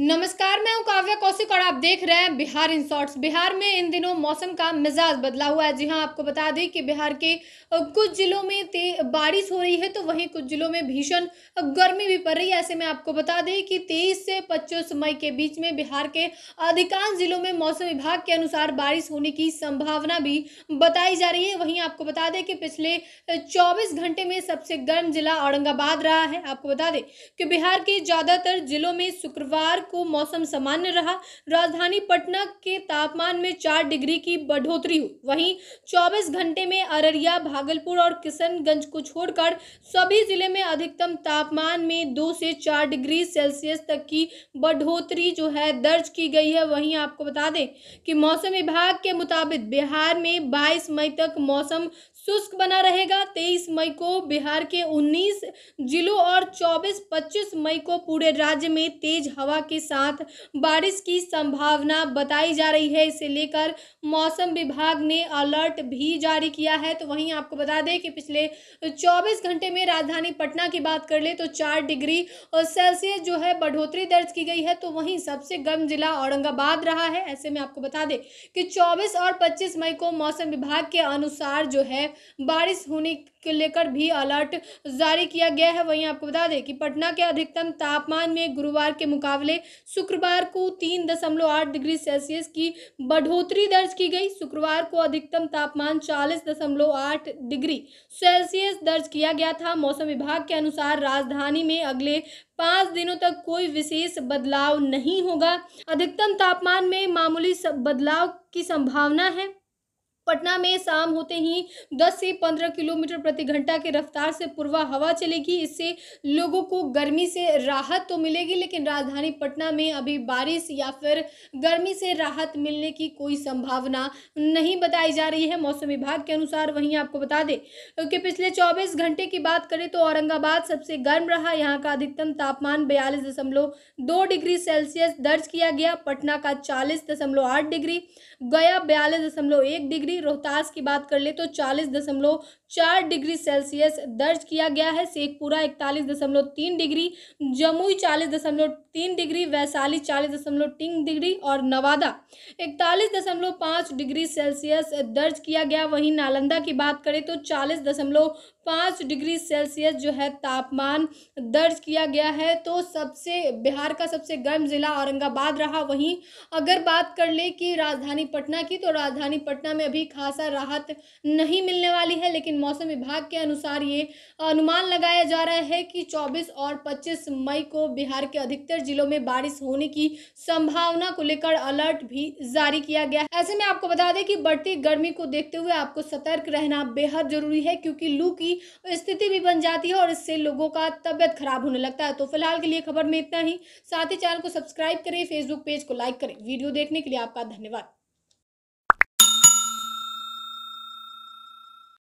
नमस्कार मैं हूं काव्या कौशिक और आप देख रहे हैं बिहार इन शॉर्ट्स बिहार में इन दिनों मौसम का मिजाज बदला हुआ है जी हाँ आपको बता दें कि बिहार के कुछ जिलों में बारिश हो रही है तो वहीं कुछ जिलों में भीषण गर्मी भी पड़ रही है ऐसे में आपको बता दें कि 23 से 25 मई के बीच में बिहार के अधिकांश जिलों में मौसम विभाग के अनुसार बारिश होने की संभावना भी बताई जा रही है वहीं आपको बता दें कि पिछले चौबीस घंटे में सबसे गर्म जिला औरंगाबाद रहा है आपको बता दें कि बिहार के ज़्यादातर जिलों में शुक्रवार को मौसम सामान्य रहा राजधानी पटना के तापमान में चार डिग्री की बढ़ोतरी हुई वहीं 24 घंटे में अररिया भागलपुर और किशनगंज को छोड़कर सभी जिले में अधिकतम तापमान में दो से चार डिग्री सेल्सियस तक की बढ़ोतरी जो है दर्ज की गई है वहीं आपको बता दें कि मौसम विभाग के मुताबिक बिहार में बाईस मई तक मौसम शुष्क बना रहेगा तेईस मई को बिहार के उन्नीस जिलों और चौबीस पच्चीस मई को पूरे राज्य में तेज हवा के साथ बारिश की संभावना बताई जा रही है इसे लेकर मौसम विभाग ने अलर्ट भी जारी किया है तो वहीं आपको बता दें कि पिछले चौबीस घंटे में राजधानी पटना की बात कर ले तो चार डिग्री सेल्सियस जो है बढ़ोतरी दर्ज की गई है तो वहीं सबसे गर्म जिला औरंगाबाद रहा है ऐसे में आपको बता दें कि चौबीस और पच्चीस मई को मौसम विभाग के अनुसार जो है बारिश होने के लेकर भी अलर्ट जारी किया गया है वहीं आपको बता दें कि पटना के अधिकतम तापमान में गुरुवार के मुकाबले शुक्रवार को तीन दशमलव आठ डिग्री सेल्सियस की बढ़ोतरी दर्ज की गई शुक्रवार को अधिकतम तापमान चालीस दशमलव आठ डिग्री सेल्सियस दर्ज किया गया था मौसम विभाग के अनुसार राजधानी में अगले पाँच दिनों तक कोई विशेष बदलाव नहीं होगा अधिकतम तापमान में मामूली बदलाव की संभावना है पटना में शाम होते ही 10 से 15 किलोमीटर प्रति घंटा की रफ्तार से पूर्वा हवा चलेगी इससे लोगों को गर्मी से राहत तो मिलेगी लेकिन राजधानी पटना में अभी बारिश या फिर गर्मी से राहत मिलने की कोई संभावना नहीं बताई जा रही है मौसम विभाग के अनुसार वहीं आपको बता दें कि पिछले चौबीस घंटे की बात करें तो औरंगाबाद सबसे गर्म रहा यहाँ का अधिकतम तापमान बयालीस दशमलव दो डिग्री सेल्सियस दर्ज किया गया पटना का चालीस दशमलव आठ डिग्री गया बयालीस दशमलव एक डिग्री रोहतास की बात कर ले तो चालीस दशमलव चार डिग्री सेल्सियस दर्ज किया गया है शेखपुरा इकतालीस दशमलव तीन डिग्री जमुई चालीस दशमलव तीन डिग्री वैशाली चालीस दशमलव तीन डिग्री और नवादा इकतालीस दशमलव पाँच डिग्री सेल्सियस दर्ज किया गया वहीं नालंदा की बात करें तो चालीस दशमलव पाँच डिग्री सेल्सियस जो है तापमान दर्ज किया गया है तो सबसे बिहार का सबसे गर्म ज़िला औरंगाबाद रहा वहीं अगर बात कर ले कि राजधानी पटना की तो राजधानी पटना में अभी खासा राहत नहीं मिलने वाली है लेकिन मौसम विभाग के अनुसार ये अनुमान लगाया जा रहा है कि 24 और 25 मई को बिहार के अधिकतर जिलों में बारिश होने की संभावना को लेकर अलर्ट भी जारी किया गया है ऐसे में आपको बता दें कि बढ़ती गर्मी को देखते हुए आपको सतर्क रहना बेहद जरूरी है क्योंकि लू की स्थिति भी बन जाती है और इससे लोगों का तबियत खराब होने लगता है तो फिलहाल के लिए खबर में इतना ही साथ ही चैनल को सब्सक्राइब करें फेसबुक पेज को लाइक करें वीडियो देखने के लिए आपका धन्यवाद